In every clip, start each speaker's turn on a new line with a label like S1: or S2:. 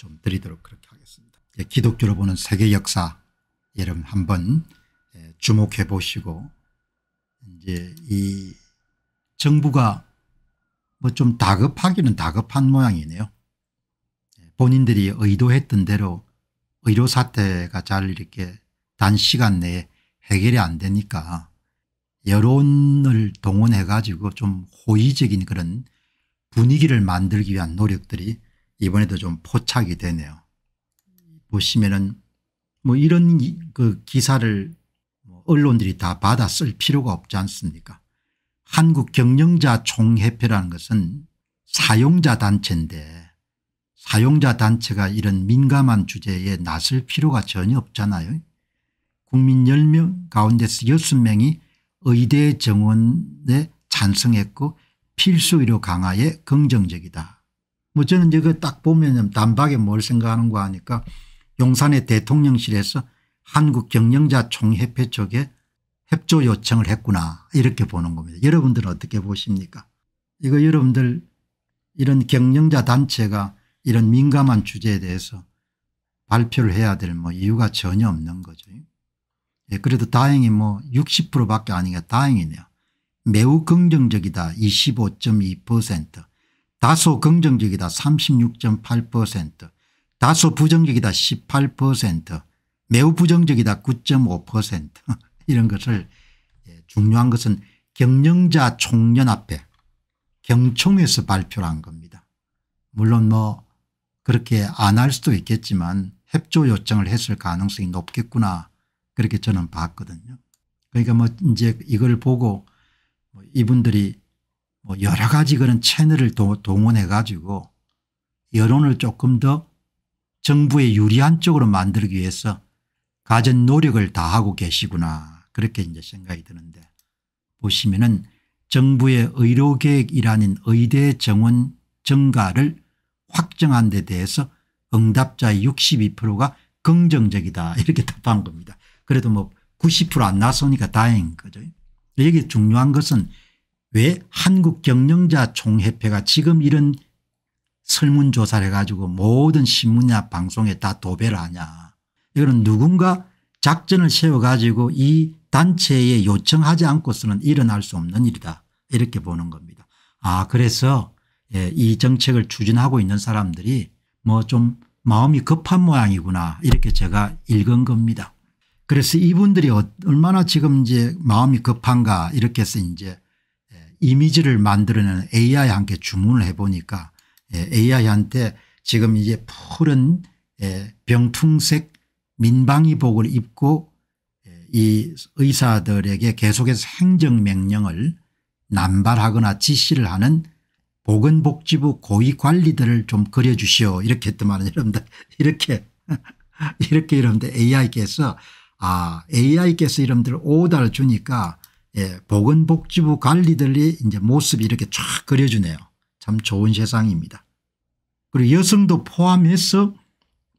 S1: 좀 드리도록 그렇게 하겠습니다. 예, 기독교로 보는 세계 역사 여러분 한번 예, 주목해 보시고 이제 이 정부가 뭐 좀 다급하기는 다급한 모양이네요. 예, 본인들이 의도했던 대로 의료 사태가 잘 이렇게 단시간 내에 해결이 안 되니까 여론을 동원해 가지고 좀 호의적인 그런 분위기를 만들기 위한 노력들이 이번에도 좀 포착이 되네요. 보시면은 뭐 이런 그 기사를 뭐 언론들이 다 받아 쓸 필요가 없지 않습니까 한국 경영자 총회표라는 것은 사용자 단체인데 사용자 단체가 이런 민감한 주제에 나설 필요가 전혀 없잖아요. 국민 10명 가운데서 6명이 의대 정원에 찬성했고 필수 의료 강화에 긍정적이다 뭐 저는 이제 딱 보면 단박에 뭘 생각하는가 하니까 용산의 대통령실에서 한국경영자총협회 쪽에 협조 요청을 했구나 이렇게 보는 겁니다. 여러분들 어떻게 보십니까 이거 여러분들 이런 경영자 단체가 이런 민감한 주제에 대해서 발표를 해야 될 뭐 이유가 전혀 없는 거죠. 예, 그래도 다행히 뭐60% 밖에 아니까 다행이네요. 매우 긍정적이다 25.2% 다소 긍정적이다 36.8% 다소 부정적이다 18% 매우 부정적이다 9.5% 이런 것을 예, 중요한 것은 경영자 총연합회 경총에서 발표를 한 겁니다. 물론 뭐 그렇게 안 할 수도 있겠지만 협조 요청을 했을 가능성이 높겠구나 그렇게 저는 봤거든요. 그러니까 뭐 이제 이걸 보고 뭐 이분들이 뭐 여러 가지 그런 채널을 동원해 가지고 여론을 조금 더 정부에 유리한 쪽으로 만들기 위해서 가진 노력을 다하고 계시구나 그렇게 이제 생각이 드는데 보시면은 정부의 의료계획이라는 의대 정원 증가를 확정한 데 대해서 응답자 의 62%가 긍정적이다 이렇게 답한 겁니다. 그래도 뭐 90%안 나서니까 다행인 거죠. 여기 중요한 것은 왜 한국경영자 총회회가 지금 이런 설문조사를 해가지고 모든 신문이나 방송에 다 도배를 하냐. 이거는 누군가 작전을 세워가지고 이 단체에 요청하지 않고서는 일어날 수 없는 일이다 이렇게 보는 겁니다. 아 그래서 예, 이 정책을 추진하고 있는 사람들이 뭐 좀 마음이 급한 모양이구나 이렇게 제가 읽은 겁니다. 그래서 이분들이 얼마나 지금 이제 마음이 급한가 이렇게 해서 이제 이미지를 만들어내는 AI한테 주문을 해보니까 예, AI한테 지금 이제 푸른 예, 병풍색 민방위복을 입고 예, 이 의사들에게 계속해서 행정명령을 남발하거나 지시를 하는 보건복지부 고위관리들을 좀 그려주시오 이렇게 했더만 여러분들 이렇게 이렇게 여러분들 AI께서 아 AI께서 여러분들 오다를 주니까 예, 보건복지부 관리들이 이제 모습이 이렇게 쫙 그려주네요. 참 좋은 세상입니다. 그리고 여성도 포함해서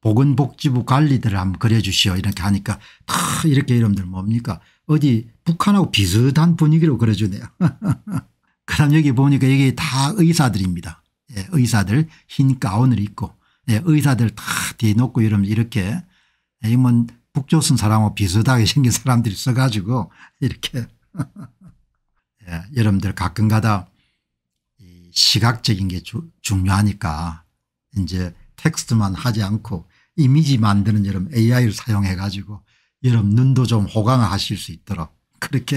S1: 보건복지부 관리들을 한번 그려주시오 이렇게 하니까 다 이렇게 이름들 뭡니까 어디 북한하고 비슷한 분위기로 그려주네요. 그 다음 여기 보니까 여기 다 의사들입니다. 예, 의사들 흰 가운을 입고 예, 의사들 다 뒤에 놓고 이러면 이렇게 예, 이건 북조선 사람하고 비슷하게 생긴 사람들이 써가지고 이렇게 예, 여러분들 가끔가다 시각적인 게 주, 중요하니까 이제 텍스트만 하지 않고 이미지 만드는 여러분 AI를 사용해 가지고 여러분 눈도 좀 호강하실 수 있도록 그렇게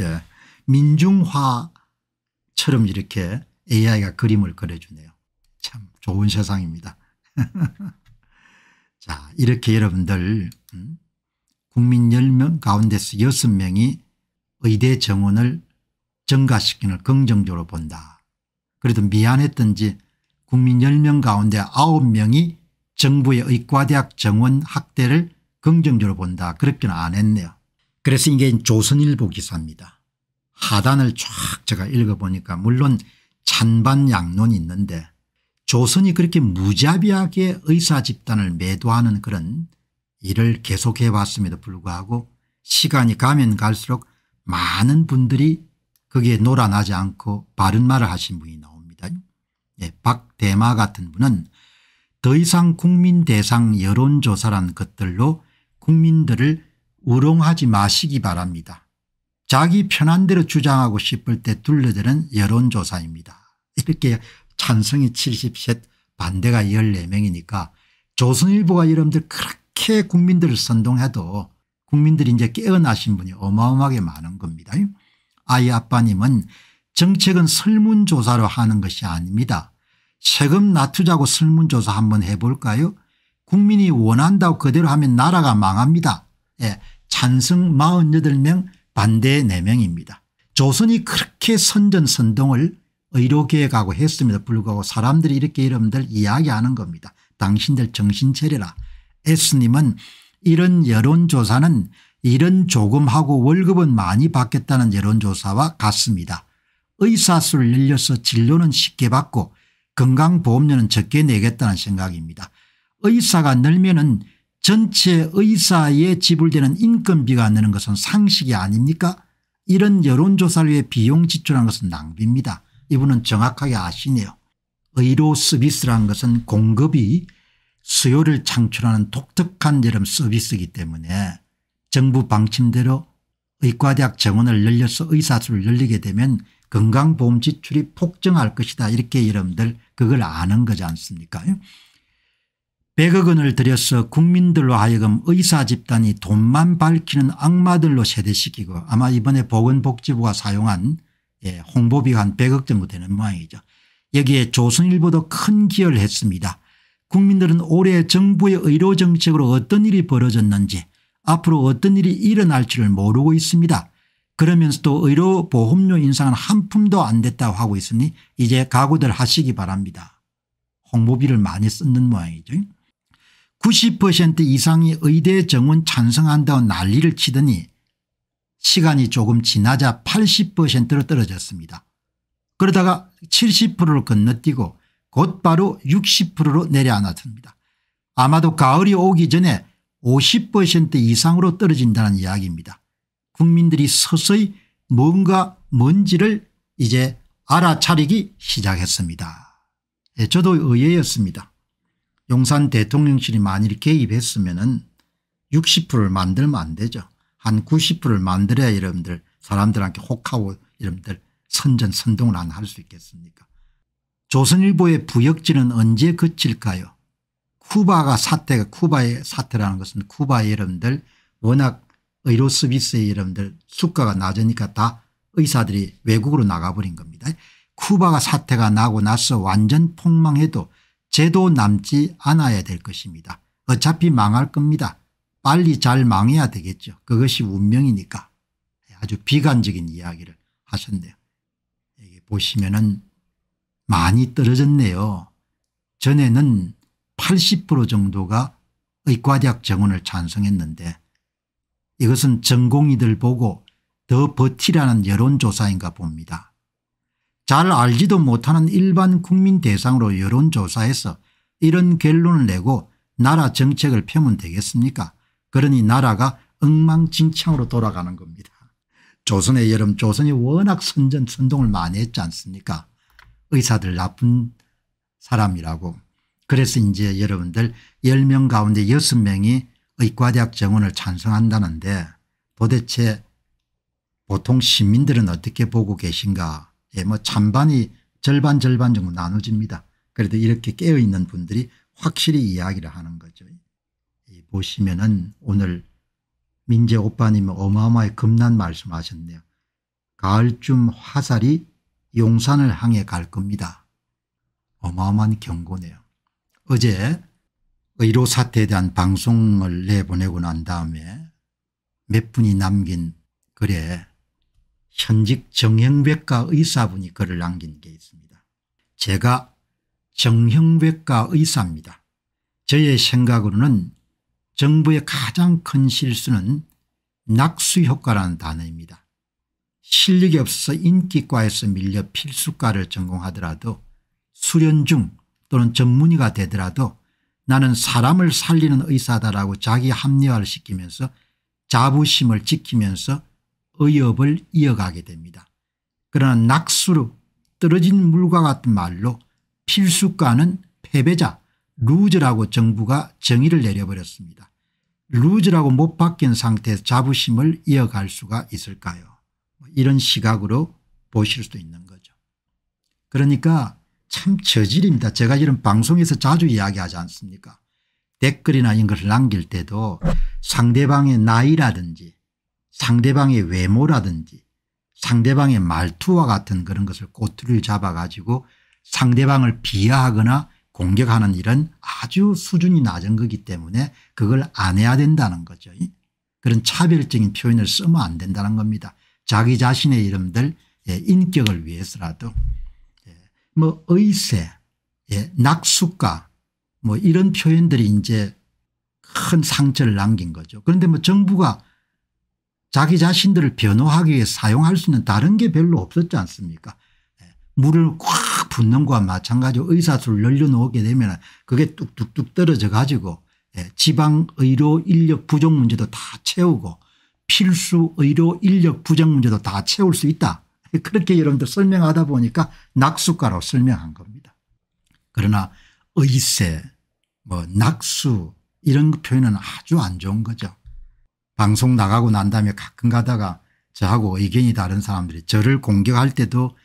S1: 예, 민중화처럼 이렇게 AI가 그림을 그려주네요. 참 좋은 세상입니다. 자 이렇게 여러분들 음? 국민 10명 가운데서 6명이 의대 정원을 증가시키는 긍정적으로 본다. 그래도 미안했던지 국민 10명 가운데 9명이 정부의 의과대학 정원 확대를 긍정적으로 본다. 그렇게는 안 했네요. 그래서 이게 조선일보 기사입니다. 하단을 쫙 제가 읽어보니까 물론 찬반 양론이 있는데 조선이 그렇게 무자비하게 의사 집단을 매도하는 그런 일을 계속해 왔음에도 불구하고 시간이 가면 갈수록 많은 분들이 거기에 노란하지 않고 바른 말을 하신 분이 나옵니다. 예, 박대마 같은 분은 더 이상 국민 대상 여론조사란 것들로 국민들을 우롱하지 마시기 바랍니다. 자기 편한 대로 주장하고 싶을 때 둘러대는 여론조사입니다. 이렇게 찬성이 70셋 반대가 14명이니까 조선일보가 여러분들 그렇게 국민들을 선동해도 국민들이 이제 깨어나신 분이 어마어마하게 많은 겁니다. 아이 아빠님은 정책은 설문조사로 하는 것이 아닙니다. 세금 낮추자고 설문조사 한번 해볼까요 국민이 원한다고 그대로 하면 나라가 망합니다. 예, 찬성 48명 반대 4명입니다. 조선이 그렇게 선전선동을 의료계획하고 했음에도 불구하고 사람들이 이렇게 여러분들 이야기하는 겁니다. 당신들 정신 차려라. S님은 이런 여론조사는 일은 조금 하고 월급은 많이 받겠다는 여론조사와 같습니다. 의사수를 늘려서 진료는 쉽게 받고 건강보험료는 적게 내겠다는 생각입니다. 의사가 늘면 은 전체 의사에 지불되는 인건비가 느는 것은 상식이 아닙니까 이런 여론조사를 위해 비용 지출한 것은 낭비입니다. 이분은 정확하게 아시네요. 의료 서비스란 것은 공급이 수요를 창출하는 독특한 여름 서비스이기 때문에 정부 방침대로 의과대학 정원을 늘려서 의사수를 늘리게 되면 건강보험 지출이 폭증할 것이다 이렇게 여러분들 그걸 아는 거지 않습니까 100억 원을 들여서 국민들로 하여금 의사 집단이 돈만 밝히는 악마들로 세대시키고 아마 이번에 보건복지부가 사용한 예, 홍보비가 한 100억 정도 되는 모양이죠. 여기에 조선일보도 큰 기여를 했습니다. 국민들은 올해 정부의 의료 정책으로 어떤 일이 벌어졌는지 앞으로 어떤 일이 일어날지를 모르고 있습니다. 그러면서도 의료 보험료 인상은 한 푼도 안 됐다고 하고 있으니 이제 각오들 하시기 바랍니다. 홍보비를 많이 쓰는 모양이죠. 90% 이상이 의대 정원 찬성한다고 난리를 치더니 시간이 조금 지나자 80%로 떨어졌습니다. 그러다가 70%를 건너뛰고 곧바로 60%로 내려앉았습니다. 아마도 가을이 오기 전에 50% 이상으로 떨어진다는 이야기입니다. 국민들이 서서히 뭔가 뭔지를 이제 알아차리기 시작했습니다. 예, 저도 의외였습니다. 용산 대통령실이 만일 개입했으면 60%를 만들면 안 되죠. 한 90%를 만들어야 여러분들 사람들한테 혹하고 여러분들 선전 선동을 안 할 수 있겠습니까 조선일보의 부역질은 언제 그칠까요 쿠바가 사태가 쿠바의 사태라는 것은 쿠바 의 여러분들 워낙 의료 서비스의 여러분들 수가가 낮으니까 다 의사들이 외국으로 나가버린 겁니다. 쿠바가 사태가 나고 나서 완전 폭망해도 제도 남지 않아야 될 것입니다. 어차피 망할 겁니다. 빨리 잘 망해야 되겠죠. 그것이 운명이니까 아주 비관적인 이야기를 하셨네요. 여기 보시면은 많이 떨어졌네요. 전에는 80% 정도가 의과대학 정원을 찬성했는데 이것은 전공의들 보고 더 버티라는 여론조사인가 봅니다. 잘 알지도 못하는 일반 국민 대상으로 여론조사해서 이런 결론을 내고 나라 정책을 펴면 되겠습니까 그러니 나라가 엉망진창으로 돌아가는 겁니다. 조선의 여름 조선이 워낙 선전 선동을 많이 했지 않습니까 의사들 나쁜 사람이라고 그래서 이제 여러분들 10명 가운데 6명이 의과대학 정원을 찬성한다는데 도대체 보통 시민들은 어떻게 보고 계신가 예, 뭐 찬반이 절반 절반 정도 나눠집니다. 그래도 이렇게 깨어있는 분들이 확실히 이야기를 하는 거죠. 예, 보시면 은 오늘 민재 오빠님 어마어마하게 겁난 말씀하셨네요. 가을쯤 화살이 용산을 향해 갈 겁니다. 어마어마한 경고네요. 어제 의료 사태에 대한 방송을 내보내고 난 다음에 몇 분이 남긴 글에 현직 정형외과 의사분이 글을 남긴 게 있습니다. 제가 정형외과 의사입니다. 저의 생각으로는 정부의 가장 큰 실수는 낙수 효과라는 단어입니다. 실력이 없어서 인기과에서 밀려 필수과를 전공하더라도 수련 중 또는 전문의가 되더라도 나는 사람을 살리는 의사다라고 자기 합리화를 시키면서 자부심을 지키면서 의업을 이어가게 됩니다. 그러나 낙수로 떨어진 물과 같은 말로 필수과는 패배자 루즈라고 정부가 정의를 내려버렸습니다. 루즈라고 못 바뀐 상태에서 자부심을 이어갈 수가 있을까요 뭐 이런 시각으로 보실 수도 있는 거죠. 그러니까 참 저질입니다. 제가 이런 방송에서 자주 이야기하지 않습니까 댓글이나 이런 것을 남길 때도 상대방의 나이라든지 상대방의 외모라든지 상대방의 말투와 같은 그런 것을 꼬투리를 잡아가지고 상대방을 비하하거나 공격하는 일은 아주 수준이 낮은 거기 때문에 그걸 안 해야 된다는 거죠. 그런 차별적인 표현을 쓰면 안 된다는 겁니다. 자기 자신의 이름들 예, 인격을 위해서라도 예, 뭐 의세 예, 낙수가 뭐 이런 표현들이 이제 큰 상처를 남긴 거죠. 그런데 뭐 정부가 자기 자신들을 변호하기 위해 사용할 수 있는 다른 게 별로 없었지 않습니까 물을 확 붓는 것과 마찬가지로 의사수를 늘려놓게 되면 그게 뚝뚝뚝 떨어져 가지고 지방의료 인력 부족 문제도 다 채우고 필수 의료 인력 부정 문제도 다 채울 수 있다. 그렇게 여러분들 설명하다 보니까 낙수가로 설명한 겁니다. 그러나 의세 뭐 낙수 이런 표현은 아주 안 좋은 거죠. 방송 나가고 난 다음에 가끔 가다가 저하고 의견이 다른 사람들이 저를 공격할 때도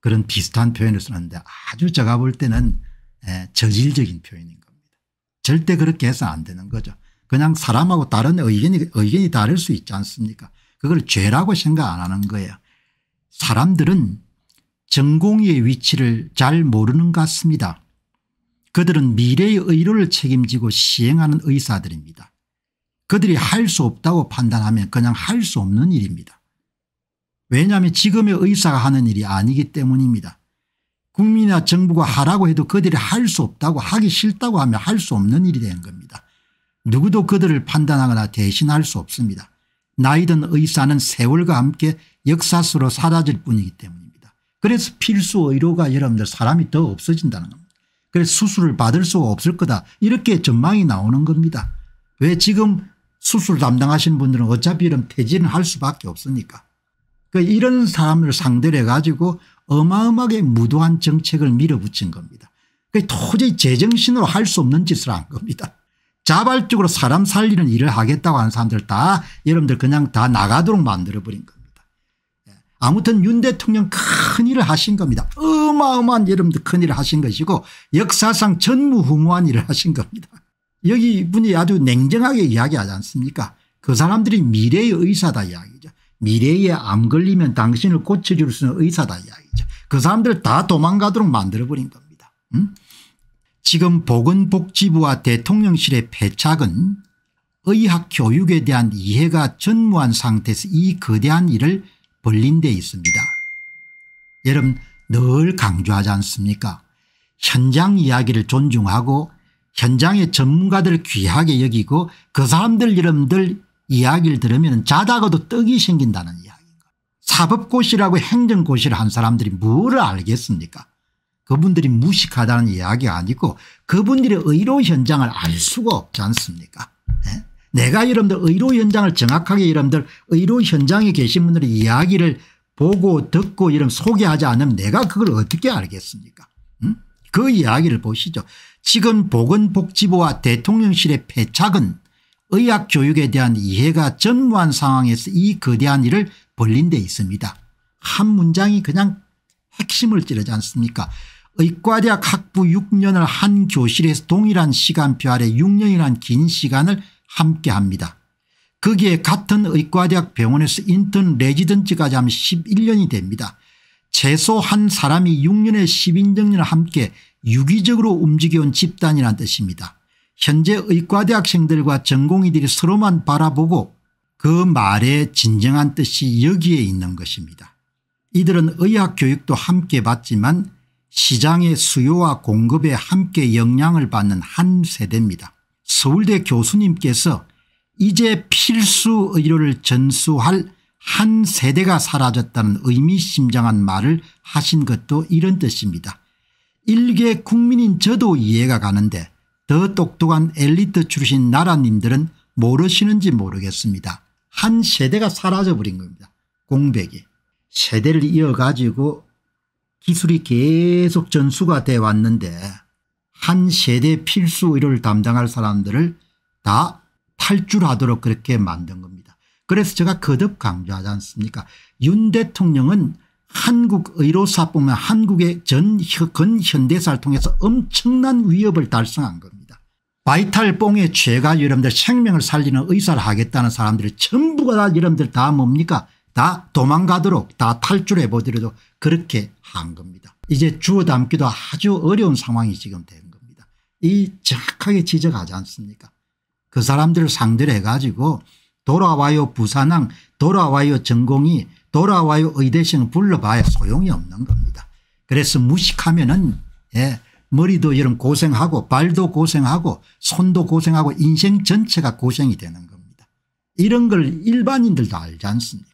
S1: 그런 비슷한 표현을 쓰는데 아주 제가 볼 때는 예, 저질적인 표현인 겁니다. 절대 그렇게 해서 안 되는 거죠. 그냥 사람하고 다른 의견이 의견이 다를 수 있지 않습니까 그걸 죄라고 생각 안 하는 거예요. 사람들은 전공의 위치를 잘 모르는 것 같습니다. 그들은 미래의 의료를 책임지고 시행하는 의사들입니다. 그들이 할 수 없다고 판단하면 그냥 할 수 없는 일입니다. 왜냐하면 지금의 의사가 하는 일이 아니기 때문입니다. 국민이나 정부가 하라고 해도 그들이 할 수 없다고 하기 싫다고 하면 할 수 없는 일이 된 겁니다. 누구도 그들을 판단하거나 대신할 수 없습니다. 나이든 의사는 세월과 함께 역사 수로 사라질 뿐이기 때문입니다. 그래서 필수 의료가 여러분들 사람이 더 없어진다는 겁니다. 그래서 수술을 받을 수가 없을 거다 이렇게 전망이 나오는 겁니다. 왜 지금 수술 담당하시는 분들은 어차피 이런 폐지는 할 수밖에 없으니까. 그 이런 사람을 상대로 해가지고 어마어마하게 무도한 정책을 밀어붙인 겁니다. 그 도저히 제정신으로 할 수 없는 짓을 한 겁니다. 자발적으로 사람 살리는 일을 하겠다고 하는 사람들 다 여러분들 그냥 다 나가도록 만들어버린 겁니다. 예. 아무튼 윤 대통령 큰 일을 하신 겁니다. 어마어마한 여러분들 큰 일을 하신 것이고 역사상 전무후무한 일을 하신 겁니다. 여기 분이 아주 냉정하게 이야기하지 않습니까 그 사람들이 미래의 의사다 이야기죠. 미래에 암 걸리면 당신을 고쳐줄 수 있는 의사다 이야기죠. 그 사람들 다 도망가도록 만들어버린 겁니다. 응? 음? 지금 보건복지부와 대통령실의 패착은 의학 교육에 대한 이해가 전무한 상태에서 이 거대한 일을 벌린 데 있습니다. 여러분 늘 강조하지 않습니까 현장 이야기를 존중하고 현장의 전문가들 귀하게 여기고 그 사람들 여러분들 이야기를 들으면 자다가도 떡이 생긴다는 이야기입니 사법고시라고 행정고시를 한 사람들이 뭘 알겠습니까 그분들이 무식하다는 이야기가 아니고 그분들의 의료 현장을 알 수가 없지 않습니까 네? 내가 여러분들 의료 현장을 정확하게 여러분들 의료 현장에 계신 분들의 이야기를 보고 듣고 이런 소개하지 않으면 내가 그걸 어떻게 알겠습니까 음? 그 이야기를 보시죠. 지금 보건복지부와 대통령실의 패착은 의학 교육에 대한 이해가 전무한 상황에서 이 거대한 일을 벌린 데 있습니다. 한 문장이 그냥 핵심을 찌르지 않습니까 의과대학 학부 6년을 한 교실에서 동일한 시간표 아래 6년이란 긴 시간을 함께합니다. 거기에 같은 의과대학 병원에서 인턴 레지던트까지 하면 11년이 됩니다. 최소 한 사람이 6년에 10인정년을 함께 유기적으로 움직여온 집단이란 뜻입니다. 현재 의과대학생들과 전공의들이 서로만 바라보고 그 말의 진정한 뜻이 여기에 있는 것입니다. 이들은 의학 교육도 함께 받지만 시장의 수요와 공급에 함께 영향을 받는 한 세대입니다. 서울대 교수님께서 이제 필수 의료를 전수할 한 세대가 사라졌다는 의미심장한 말을 하신 것도 이런 뜻입니다. 일개 국민인 저도 이해가 가는데 더 똑똑한 엘리트 출신 나라님들은 모르시는지 모르겠습니다. 한 세대가 사라져버린 겁니다. 공백이. 세대를 이어가지고 기술이 계속 전수가 돼 왔는데 한 세대 필수 의료를 담당할 사람들을 다 탈출하도록 그렇게 만든 겁니다. 그래서 제가 거듭 강조하지 않습니까 윤 대통령은 한국 의료사뿐만 한국의 전 근현대사를 통해서 엄청난 위협을 달성한 겁니다. 바이탈 뽕의 죄가 여러분들 생명을 살리는 의사를 하겠다는 사람들이 전부가 다 여러분들 다 뭡니까 다 도망가도록 다 탈출해 보더라도 그렇게 한 겁니다. 이제 주워 담기도 아주 어려운 상황이 지금 된 겁니다. 이 정확하게 지적하지 않습니까 그 사람들을 상대로 해가지고 돌아와요 부산항 돌아와요 전공이 돌아와요 의대생 불러봐야 소용이 없는 겁니다. 그래서 무식하면은 예, 머리도 이런 고생하고 발도 고생하고 손도 고생하고 인생 전체가 고생이 되는 겁니다. 이런 걸 일반인들도 알지 않습니까